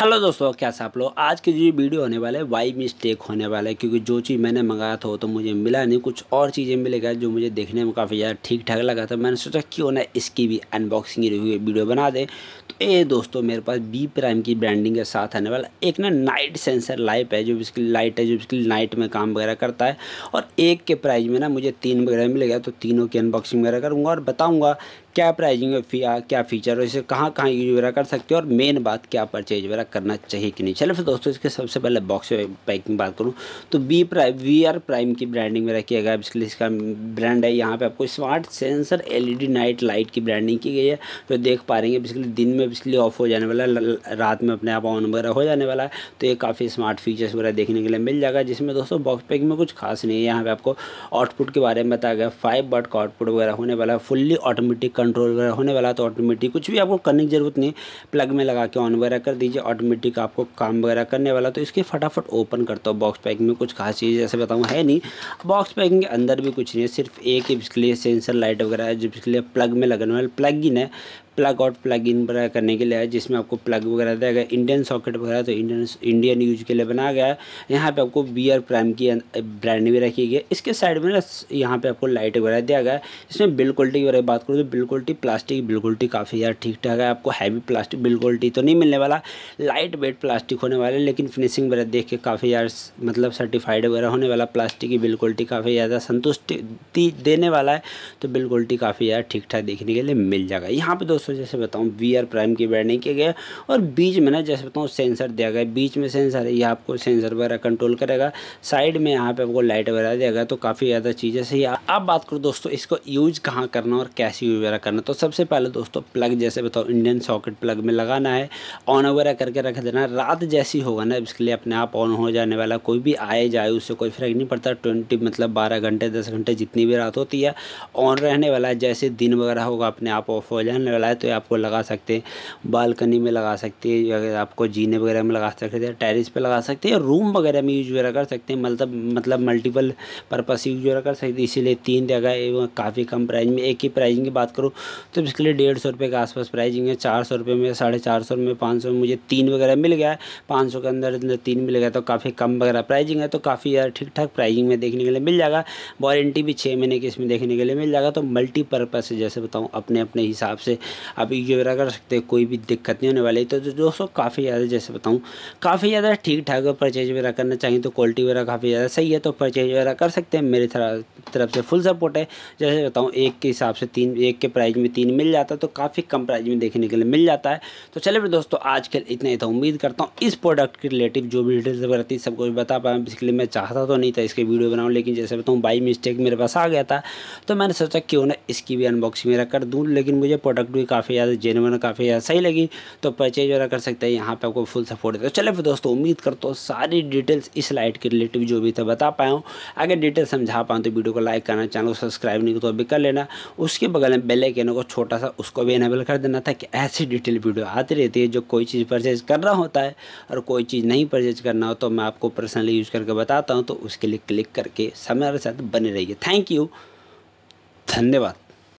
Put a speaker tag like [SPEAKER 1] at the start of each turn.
[SPEAKER 1] hello दोस्तों क्या आप लोग आज की जो वीडियो होने वाला है वाई मिस्टेक होने वाला है क्योंकि जो चीज़ मैंने मंगाया था वो तो मुझे मिला नहीं कुछ और चीज़ें मिलेगा जो मुझे देखने में काफ़ी ज़्यादा ठीक ठाक लगा था मैंने सोचा क्यों ना इसकी भी अनबॉक्सिंग रिव्यू वीडियो बना दें तो ये दोस्तों मेरे पास बी प्राइम की ब्रांडिंग के साथ आने वाला एक ना नाइट सेंसर लाइप है जो इसकी लाइट है जो इसकी नाइट में काम वगैरह करता है और एक के प्राइज़ में ना मुझे तीन वगैरह मिलेगा तो तीनों की अनबॉक्सिंग वगैरह करूँगा और बताऊँगा क्या प्राइजिंग है क्या फीचर और इसे कहाँ कहाँ यूज वगैरह कर सकते हो और मेन बात क्या परचेज वगैरह करना चाहिए कि नहीं चलो फिर दोस्तों इसके सबसे पहले बॉक्स पैकिंग बात करूँ तो B prime V R prime की ब्रांडिंग वगैरह किया गया इसके लिए इसका ब्रांड है यहाँ पर आपको smart sensor L night light की ब्रांडिंग की गई है तो देख पा रहे हैं बिजली दिन में बिजली ऑफ हो जाने वाला है रात में अपने आप ऑन वगैरह हो जाने वाला है तो ये काफ़ी स्मार्ट फीचर्स वगैरह देखने के लिए मिल जाएगा जिसमें दोस्तों बॉक्स पैकिंग में कुछ खास नहीं है यहाँ पर आपको आउटपुट के बारे में बताया गया फाइव बट का आउटपुट वगैरह होने वाला है फुल्ली ऑटोमेटिक कंट्रोल वगैरह होने वाला तो ऑटोमेटिक कुछ भी आपको करने की ज़रूरत नहीं प्लग में लगा के ऑन वगैरह कर दीजिए ऑटोमेटिक आपको काम वगैरह करने वाला तो इसके फटाफट ओपन करता हूँ बॉक्स पैकिंग में कुछ खास चीज़ जैसे बताऊँ है नहीं बॉक्स पैकिंग के अंदर भी कुछ नहीं है सिर्फ एक इसके लिए सेंसर लाइट वगैरह है जिसके लिए प्लग में लगने वाले प्लग इन है प्लग आउट प्लग इन वगैरह करने के लिए है जिसमें आपको प्लग वगैरह दिया गया इंडियन सॉकेट वगैरह तो इंडियन इंडियन यूज के लिए बनाया गया है यहाँ पे आपको बी आर प्राइम की ब्रांड भी रखी गई है इसके साइड में यहाँ पे आपको लाइट वगैरह दिया गया है इसमें बिल क्वालिटी वगैरह बात करूँ तो build quality plastic build quality काफ़ी ज़्यादा ठीक ठाक है आपको हैवी प्लास्टिक बिल क्वालिटी तो नहीं मिलने वाला लाइट वेट प्लास्टिक होने वाला है लेकिन फिनिशिंग वगैरह देख के काफ़ी यार मतलब सर्टिफाइड वगैरह होने वाला प्लास्टिक की बिल क्वालिटी काफ़ी ज़्यादा संतुष्टि देने वाला है तो बिल क्वालिटी काफ़ी ज़्यादा ठीक ठाक देखने के लिए मिल जाएगा यहाँ पर दोस्तों दोस्तों जैसे बताऊँ वी आर प्राइम की बैड नहीं किया गया और बीच में ना जैसे बताऊँ सेंसर दिया गया बीच में सेंसर है ये आपको सेंसर वगैरह कंट्रोल करेगा साइड में यहाँ पे आपको लाइट वगैरह दिया गया तो काफ़ी ज़्यादा चीज़ें सही है अब बात करो दोस्तों इसको यूज कहाँ करना और कैसे यूज वगैरह करना तो सबसे पहले दोस्तों प्लग जैसे बताओ इंडियन सॉकेट प्लग में लगाना है ऑन वगैरह करके रख देना रात जैसी होगा ना इसके लिए अपने आप ऑन हो जाने वाला कोई भी आए जाए उससे कोई फ़र्क नहीं पड़ता ट्वेंटी मतलब बारह घंटे दस घंटे जितनी भी रात होती है ऑन रहने वाला जैसे दिन वगैरह होगा अपने आप ऑफ हो जाने वाला है तो आपको लगा सकते हैं बालकनी में लगा सकते हैं अगर आपको जीने वगैरह में लगा सकते हैं टेरिस पे लगा सकते हैं रूम वगैरह में यूज वगैरह कर सकते हैं मतलब मतलब मल्टीपल पर्पस यूज वगैरह कर सकते हैं इसीलिए तीन जगह काफ़ी कम प्राइज में एक ही प्राइजिंग की बात करूँ तो इसके लिए डेढ़ सौ के आसपास प्राइजिंग है चार सौ में साढ़े चार सौ में पाँच सौ में मुझे तीन वगैरह मिल गया पाँच सौ के अंदर तीन मिल गया तो काफ़ी कम वगैरह प्राइजिंग है तो काफ़ी यार ठीक ठाक प्राइजिंग में देखने के लिए मिल जाएगा वारंटी भी छः महीने की इसमें देखने के लिए मिल जाएगा तो मल्टीपर्पज़ जैसे बताऊँ अपने अपने हिसाब से आप वगैरह कर सकते हैं कोई भी दिक्कत नहीं होने वाली तो दोस्तों काफ़ी ज़्यादा जैसे बताऊँ काफ़ी ज़्यादा ठीक ठाक परचेज वगैरह करना चाहिए तो क्वालिटी वगैरह काफ़ी ज़्यादा सही है तो परचेज वगैरह कर सकते हैं मेरे तरफ से फुल सपोर्ट है जैसे बताऊँ एक के हिसाब से तीन एक के प्राइज़ में तीन मिल जाता तो काफ़ी कम प्राइज़ में देखने के लिए मिल जाता है तो चले फिर दोस्तों आज कल इतना ही था उम्मीद करता हूँ इस प्रोडक्ट के रिलेटिव जो भी डिटेल्स वगैरह थी सब कुछ बता पाया बेसिकली मैं चाहता तो नहीं था इसके वीडियो बनाऊँ लेकिन जैसे बताऊँ बाई मिस्टेक मेरे पास आ गया था तो मैंने सोचा क्यों ना इसकी भी अनबॉक्सिंग मेरा कर दूँ लेकिन मुझे प्रोडक्ट भी काफ़ी ज़्यादा जेनवन काफ़ी ज़्यादा सही लगी तो परचेज वगैरह कर सकते हैं यहाँ पे आपको फुल सपोर्ट देता है चले फिर दोस्तों उम्मीद करता हूँ सारी डिटेल्स इस लाइट के रिलेटिव जो भी था बता पाया हूँ अगर डिटेल समझा पाऊँ तो वीडियो को लाइक करना चैनल को सब्सक्राइब नहीं तो अभी कर लेना उसके बगल में बेल आइकन को छोटा सा उसको भी इनेबल कर देना था कि ऐसी डिटेल वीडियो आती रहती है जो कोई चीज़ परचेज कर रहा होता है और कोई चीज़ नहीं परचेज करना हो तो मैं आपको पर्सनली यूज़ करके बताता हूँ तो उसके लिए क्लिक करके समय साथ बने रहिए थैंक यू धन्यवाद